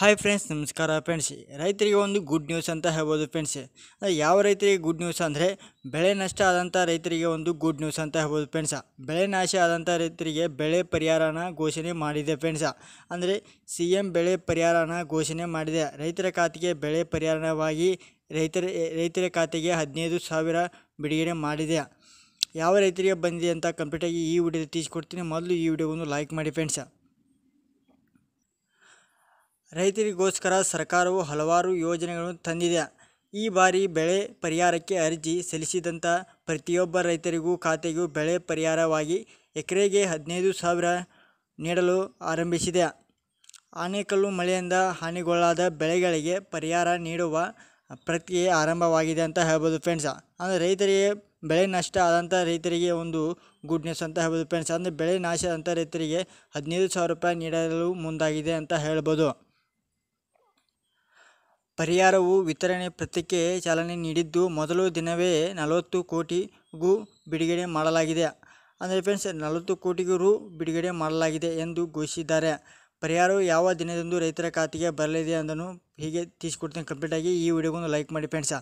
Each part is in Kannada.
ಹಾಯ್ ಫ್ರೆಂಡ್ಸ್ ನಮಸ್ಕಾರ ಫ್ರೆಂಡ್ಸ್ ರೈತರಿಗೆ ಒಂದು ಗುಡ್ ನ್ಯೂಸ್ ಅಂತ ಹೇಳ್ಬೋದು ಫ್ರೆಂಡ್ಸ್ ಯಾವ ರೈತರಿಗೆ ಗುಡ್ ನ್ಯೂಸ್ ಅಂದರೆ ಬೆಳೆ ನಷ್ಟ ಆದಂಥ ರೈತರಿಗೆ ಒಂದು ಗುಡ್ ನ್ಯೂಸ್ ಅಂತ ಹೇಳ್ಬೋದು ಫ್ರೆಂಡ್ಸ ಬೆಳೆ ನಾಶ ಆದಂಥ ರೈತರಿಗೆ ಬೆಳೆ ಪರಿಹಾರನ ಘೋಷಣೆ ಮಾಡಿದೆ ಫ್ರೆಂಡ್ಸ ಅಂದರೆ ಸಿ ಎಂ ಬೆಳೆ ಪರಿಹಾರನ ಘೋಷಣೆ ಮಾಡಿದೆ ರೈತರ ಖಾತೆಗೆ ಬೆಳೆ ಪರಿಹಾರವಾಗಿ ರೈತರ ರೈತರ ಖಾತೆಗೆ ಹದಿನೈದು ಸಾವಿರ ಬಿಡುಗಡೆ ಮಾಡಿದೆ ಯಾವ ರೈತರಿಗೆ ಬಂದಿದೆ ಅಂತ ಕಂಪ್ಲೀಟಾಗಿ ಈ ವಿಡಿಯೋ ತೀಸ್ಕೊಡ್ತೀನಿ ಮೊದಲು ಈ ಒಂದು ಲೈಕ್ ಮಾಡಿ ಫ್ರೆಂಡ್ಸ ರೈತರಿಗೋಸ್ಕರ ಸರ್ಕಾರವು ಹಲವಾರು ಯೋಜನೆಗಳನ್ನು ತಂದಿದೆ ಈ ಬಾರಿ ಬೆಳೆ ಪರಿಹಾರಕ್ಕೆ ಅರ್ಜಿ ಸಲ್ಲಿಸಿದಂಥ ಪ್ರತಿಯೊಬ್ಬ ರೈತರಿಗೂ ಖಾತೆಗೂ ಬೆಳೆ ಪರಿಹಾರವಾಗಿ ಎಕರೆಗೆ ಹದಿನೈದು ಸಾವಿರ ನೀಡಲು ಆರಂಭಿಸಿದೆ ಆನೆಕಲ್ಲು ಮಳೆಯಿಂದ ಹಾನಿಗೊಳಗಾದ ಬೆಳೆಗಳಿಗೆ ಪರಿಹಾರ ನೀಡುವ ಪ್ರಕ್ರಿಯೆ ಆರಂಭವಾಗಿದೆ ಅಂತ ಹೇಳ್ಬೋದು ಫ್ರೆಂಡ್ಸ್ ಅಂದರೆ ರೈತರಿಗೆ ಬೆಳೆ ನಷ್ಟ ಆದಂಥ ರೈತರಿಗೆ ಒಂದು ಗುಡ್ ನ್ಯೂಸ್ ಅಂತ ಹೇಳ್ಬೋದು ಫ್ರೆಂಡ್ಸ್ ಅಂದರೆ ಬೆಳೆ ನಾಶ ಆದಂಥ ರೈತರಿಗೆ ಹದಿನೈದು ಸಾವಿರ ರೂಪಾಯಿ ನೀಡಲು ಮುಂದಾಗಿದೆ ಅಂತ ಹೇಳ್ಬೋದು ಪರಿಹಾರವು ವಿತರಣೆ ಪ್ರತಿಕೆ ಚಾಲನೆ ನೀಡಿದ್ದು ಮೊದಲ ದಿನವೇ ನಲವತ್ತು ಕೋಟಿಗೂ ಬಿಡುಗಡೆ ಮಾಡಲಾಗಿದೆ ಅಂದರೆ ಫ್ರೆಂಡ್ಸ್ ನಲವತ್ತು ಕೋಟಿಗೂ ರು ಬಿಡುಗಡೆ ಮಾಡಲಾಗಿದೆ ಎಂದು ಘೋಷಿಸಿದ್ದಾರೆ ಪರಿಹಾರವು ಯಾವ ದಿನದಂದು ರೈತರ ಖಾತೆಗೆ ಬರಲಿದೆ ಅಂದನು ಹೀಗೆ ತೀಸ್ಕೊಡ್ತೀನಿ ಕಂಪ್ಲೀಟಾಗಿ ಈ ವಿಡಿಯೋಗೊಂದು ಲೈಕ್ ಮಾಡಿ ಫ್ರೆಂಡ್ಸ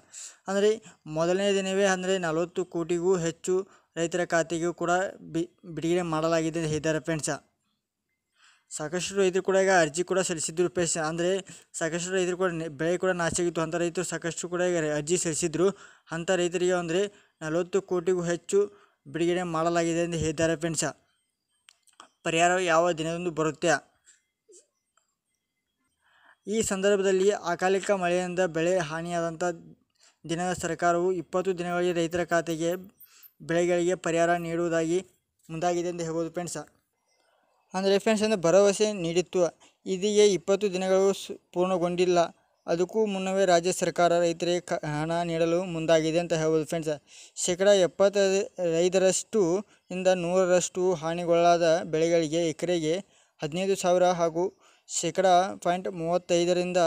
ಅಂದರೆ ಮೊದಲನೇ ದಿನವೇ ಅಂದರೆ ನಲವತ್ತು ಕೋಟಿಗೂ ಹೆಚ್ಚು ರೈತರ ಖಾತೆಗೂ ಕೂಡ ಬಿಡುಗಡೆ ಮಾಡಲಾಗಿದೆ ಅಂತ ಹೇಳಿದ್ದಾರೆ ಫ್ರೆಂಡ್ಸ ಸಾಕಷ್ಟು ರೈತರು ಕೂಡ ಈಗ ಅರ್ಜಿ ಕೂಡ ಸಲ್ಲಿಸಿದ್ರು ಪೇಶ ಅಂದರೆ ಸಾಕಷ್ಟು ರೈತರು ಕೂಡ ಬೆಳೆ ಕೂಡ ನಾಶ ಆಗಿತ್ತು ಅಂಥ ರೈತರು ಸಾಕಷ್ಟು ಕೂಡ ಈಗ ಅರ್ಜಿ ಸಲ್ಲಿಸಿದ್ರು ಅಂಥ ರೈತರಿಗೆ ಅಂದರೆ ನಲವತ್ತು ಕೋಟಿಗೂ ಹೆಚ್ಚು ಬಿಡುಗಡೆ ಮಾಡಲಾಗಿದೆ ಎಂದು ಹೇಳಿದ್ದಾರೆ ಫ್ರೆಂಡ್ಸ ಪರಿಹಾರ ಯಾವ ದಿನದಂದು ಬರುತ್ತೆ ಈ ಸಂದರ್ಭದಲ್ಲಿ ಅಕಾಲಿಕ ಮಳೆಯಿಂದ ಬೆಳೆ ಹಾನಿಯಾದಂಥ ದಿನದ ಸರ್ಕಾರವು ಇಪ್ಪತ್ತು ದಿನಗಳಲ್ಲಿ ರೈತರ ಖಾತೆಗೆ ಬೆಳೆಗಳಿಗೆ ಪರಿಹಾರ ನೀಡುವುದಾಗಿ ಮುಂದಾಗಿದೆ ಎಂದು ಹೇಳ್ಬೋದು ಫ್ರೆಂಡ್ಸ ಅಂದರೆ ಫ್ರೆಂಡ್ಸ್ ಅಂದರೆ ಭರವಸೆ ನೀಡಿತ್ತು ಇದೀಗ ಇಪ್ಪತ್ತು ದಿನಗಳು ಪೂರ್ಣಗೊಂಡಿಲ್ಲ ಅದಕ್ಕೂ ಮುನ್ನವೇ ರಾಜ್ಯ ಸರ್ಕಾರ ರೈತರಿಗೆ ಕ ಹಣ ನೀಡಲು ಮುಂದಾಗಿದೆ ಅಂತ ಹೇಳ್ಬೋದು ಫ್ರೆಂಡ್ಸ್ ಶೇಕಡ ಐದರಷ್ಟು ಇಂದ ನೂರರಷ್ಟು ಹಾನಿಗೊಳಗಾದ ಬೆಳೆಗಳಿಗೆ ಎಕರೆಗೆ ಹದಿನೈದು ಸಾವಿರ ಹಾಗೂ ಶೇಕಡ ಪಾಯಿಂಟ್ ಮೂವತ್ತೈದರಿಂದ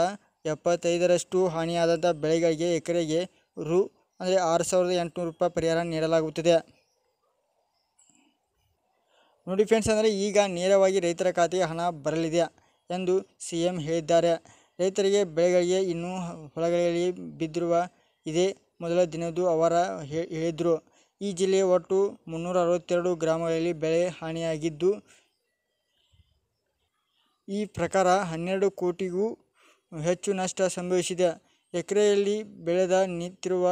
ಎಪ್ಪತ್ತೈದರಷ್ಟು ಹಾನಿಯಾದಂಥ ಬೆಳೆಗಳಿಗೆ ಎಕರೆಗೆ ರು ಅಂದರೆ ಆರು ಸಾವಿರದ ಎಂಟುನೂರು ರೂಪಾಯಿ ಪರಿಹಾರ ನೀಡಲಾಗುತ್ತದೆ ನೋಡಿ ಫ್ರೆಂಡ್ಸ್ ಅಂದರೆ ಈಗ ನೇರವಾಗಿ ರೈತರ ಖಾತೆಗೆ ಹಣ ಬರಲಿದೆ ಎಂದು ಸಿ ಎಂ ಹೇಳಿದ್ದಾರೆ ರೈತರಿಗೆ ಬೆಳೆಗಳಿಗೆ ಇನ್ನೂ ಹೊಲಗಳಲ್ಲಿ ಬಿದ್ದಿರುವ ಇದೇ ಮೊದಲ ದಿನದ್ದು ಅವರ ಹೇಳಿದರು ಈ ಜಿಲ್ಲೆಯ ಒಟ್ಟು ಮುನ್ನೂರ ಅರವತ್ತೆರಡು ಗ್ರಾಮಗಳಲ್ಲಿ ಬೆಳೆ ಹಾನಿಯಾಗಿದ್ದು ಈ ಪ್ರಕಾರ ಹನ್ನೆರಡು ಕೋಟಿಗೂ ಹೆಚ್ಚು ನಷ್ಟ ಸಂಭವಿಸಿದೆ ಎಕರೆಯಲ್ಲಿ ಬೆಳೆದ ನಿಂತಿರುವ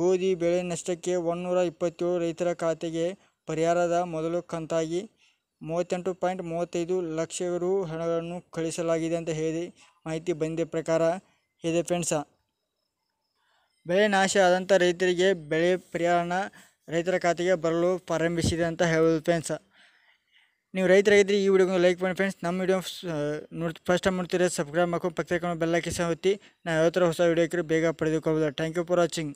ಗೋಧಿ ಬೆಳೆ ನಷ್ಟಕ್ಕೆ ಒನ್ನೂರ ಇಪ್ಪತ್ತೇಳು ರೈತರ ಖಾತೆಗೆ ಪರಿಹಾರದ ಮೊದಲ ಕಂತಾಗಿ ಮೂವತ್ತೆಂಟು ಪಾಯಿಂಟ್ ಮೂವತ್ತೈದು ಲಕ್ಷ ರು ಹಣವನ್ನು ಕಳಿಸಲಾಗಿದೆ ಅಂತ ಹೇಳಿ ಮಾಹಿತಿ ಬಂದ ಪ್ರಕಾರ ಇದೆ ಫ್ರೆಂಡ್ಸ ಬೆಳೆ ನಾಶ ಆದಂಥ ರೈತರಿಗೆ ಬೆಳೆ ಪರಿಹಾರನ ರೈತರ ಖಾತೆಗೆ ಬರಲು ಪ್ರಾರಂಭಿಸಿದೆ ಅಂತ ಹೇಳ್ಬೋದು ಫ್ರೆಂಡ್ಸ ನೀವು ರೈತರಾಗಿದ್ದರೆ ಈ ವಿಡಿಯೋಗೆ ಲೈಕ್ ಮಾಡಿ ಫ್ರೆಂಡ್ಸ್ ನಮ್ಮ ವಿಡಿಯೋ ನೋಡಿ ಫಸ್ಟ್ ಟೈಮ್ ನೋಡ್ತೀರಾ ಸಬ್ಸ್ಕ್ರೈಬ್ ಮಾಡ್ಕೊಂಡು ಪಕ್ಕದ ಬೆಲ್ಲ ಕಿಸ ಹೊತ್ತಿ ನಾವು ಯಾವ ಥರ ಹೊಸ ವಿಡಿಯೋ ಬೇಗ ಪಡೆದುಕೊಳ್ಬೋದು ಥ್ಯಾಂಕ್ ಯು ಫಾರ್ ವಾಚಿಂಗ್